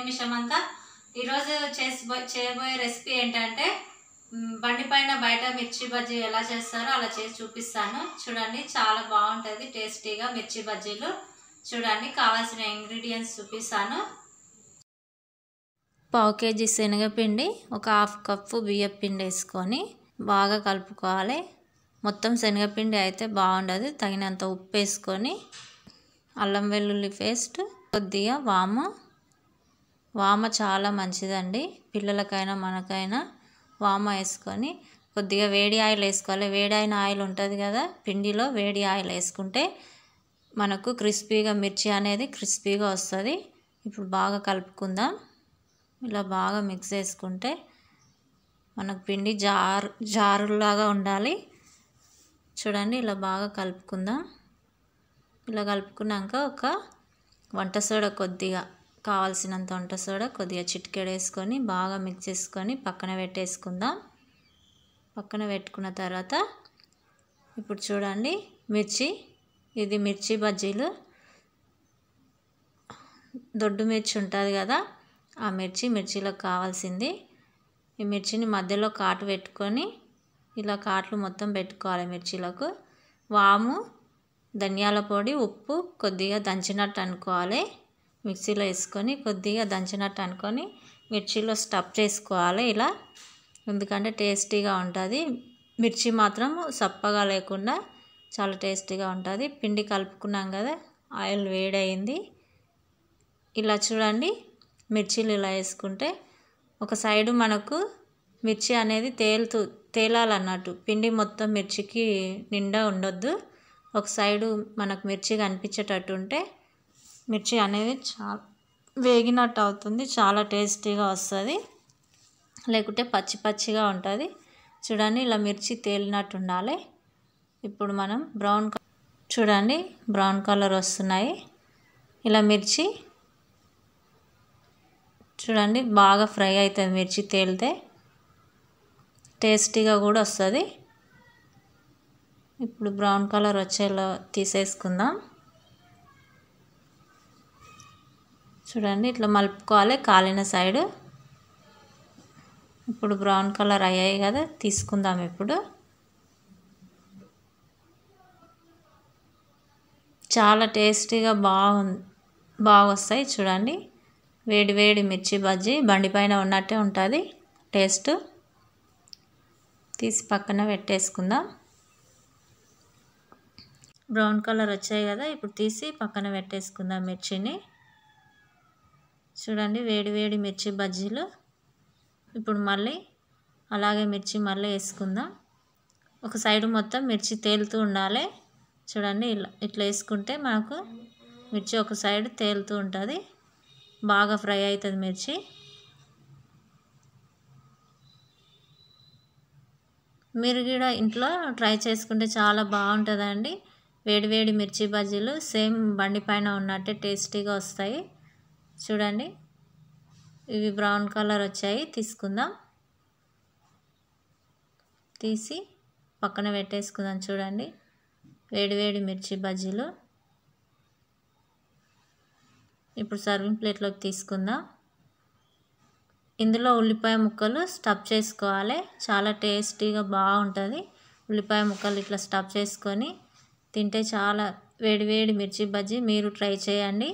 నిమిషమంతా ఈరోజు చేసి చేయబోయే రెసిపీ ఏంటంటే బండి పైన బయట మిర్చి బజ్జీ ఎలా చేస్తారో అలా చేసి చూపిస్తాను చూడండి చాలా బాగుంటుంది టేస్టీగా మిర్చి బజ్జీలు చూడండి కావాల్సిన ఇంగ్రీడియంట్స్ చూపిస్తాను పావు కేజీ శనగపిండి ఒక హాఫ్ కప్పు బియ్యం పిండి వేసుకొని బాగా కలుపుకోవాలి మొత్తం శనగపిండి అయితే బాగుండదు తగినంత ఉప్పు వేసుకొని అల్లం వెల్లుల్లి పేస్ట్ కొద్దిగా వాము వామ చాలా మంచిదండి పిల్లలకైనా మనకైనా వామ వేసుకొని కొద్దిగా వేడి ఆయిల్ వేసుకోవాలి వేడి అయిన ఆయిల్ ఉంటుంది కదా పిండిలో వేడి ఆయిల్ వేసుకుంటే మనకు క్రిస్పీగా మిర్చి అనేది క్రిస్పీగా వస్తుంది ఇప్పుడు బాగా కలుపుకుందాం ఇలా బాగా మిక్స్ చేసుకుంటే మనకు పిండి జారు జారులాగా ఉండాలి చూడండి ఇలా బాగా కలుపుకుందాం ఇలా కలుపుకున్నాక ఒక వంట సోడా కొద్దిగా కావాల్సినంత వంట సోడా కొద్దిగా వేసుకొని బాగా మిక్స్ చేసుకొని పక్కన పెట్టేసుకుందాం పక్కన పెట్టుకున్న తర్వాత ఇప్పుడు చూడండి మిర్చి ఇది మిర్చి బజ్జీలు దొడ్డు మిర్చి ఉంటుంది కదా ఆ మిర్చి మిర్చిలో కావాల్సింది ఈ మిర్చిని మధ్యలో కాటు పెట్టుకొని ఇలా కాట్లు మొత్తం పెట్టుకోవాలి మిర్చిలకు వాము ధనియాల పొడి ఉప్పు కొద్దిగా దంచినట్టు అనుకోవాలి మిక్సీలో వేసుకొని కొద్దిగా దంచినట్టు అనుకొని మిర్చిలో స్టఫ్ చేసుకోవాలి ఇలా ఎందుకంటే టేస్టీగా ఉంటుంది మిర్చి మాత్రం సప్పగా లేకుండా చాలా టేస్టీగా ఉంటుంది పిండి కలుపుకున్నాం కదా ఆయిల్ వేడయింది ఇలా చూడండి మిర్చీలు ఇలా వేసుకుంటే ఒక సైడు మనకు మిర్చి అనేది తేలుతూ తేలాలన్నట్టు పిండి మొత్తం మిర్చికి నిండా ఉండొద్దు ఒక సైడు మనకు మిర్చి కనిపించేటట్టు ఉంటే మిర్చి అనేది చాలా వేగినట్టు అవుతుంది చాలా టేస్టీగా వస్తుంది లేకుంటే పచ్చి పచ్చిగా ఉంటుంది చూడండి ఇలా మిర్చి తేలినట్టు ఉండాలి ఇప్పుడు మనం బ్రౌన్ చూడండి బ్రౌన్ కలర్ వస్తున్నాయి ఇలా మిర్చి చూడండి బాగా ఫ్రై అవుతుంది మిర్చి తేలితే టేస్టీగా కూడా వస్తుంది ఇప్పుడు బ్రౌన్ కలర్ వచ్చేలా తీసేసుకుందాం చూడండి ఇట్లా మలుపుకోవాలి కాలిన సైడ్ ఇప్పుడు బ్రౌన్ కలర్ అయ్యాయి కదా తీసుకుందాం ఇప్పుడు చాలా టేస్టీగా బాగుంది బాగా వస్తాయి చూడండి వేడి వేడి మిర్చి బజ్జీ బండిపైన ఉన్నట్టే ఉంటుంది టేస్ట్ తీసి పక్కన పెట్టేసుకుందాం బ్రౌన్ కలర్ వచ్చాయి కదా ఇప్పుడు తీసి పక్కన పెట్టేసుకుందాం మిర్చిని చూడండి వేడి వేడి మిర్చి బజ్జీలు ఇప్పుడు మళ్ళీ అలాగే మిర్చి మళ్ళీ వేసుకుందాం ఒక సైడ్ మొత్తం మిర్చి తేలుతూ ఉండాలి చూడండి ఇలా ఇట్లా వేసుకుంటే మనకు మిర్చి ఒక సైడ్ తేలుతూ ఉంటుంది బాగా ఫ్రై అవుతుంది మిర్చి మీరు కూడా ఇంట్లో ట్రై చేసుకుంటే చాలా బాగుంటుందండి వేడివేడి మిర్చి బజ్జీలు సేమ్ బండి పైన ఉన్నట్టే టేస్టీగా వస్తాయి చూడండి ఇవి బ్రౌన్ కలర్ వచ్చాయి తీసుకుందాం తీసి పక్కన పెట్టేసుకుందాం చూడండి వేడివేడి మిర్చి బజ్జీలు ఇప్పుడు సర్వింగ్ ప్లేట్లోకి తీసుకుందాం ఇందులో ఉల్లిపాయ ముక్కలు స్టఫ్ చేసుకోవాలి చాలా టేస్టీగా బాగుంటుంది ఉల్లిపాయ ముక్కలు ఇట్లా స్టఫ్ చేసుకొని తింటే చాలా వేడివేడి మిర్చి బజ్జీ మీరు ట్రై చేయండి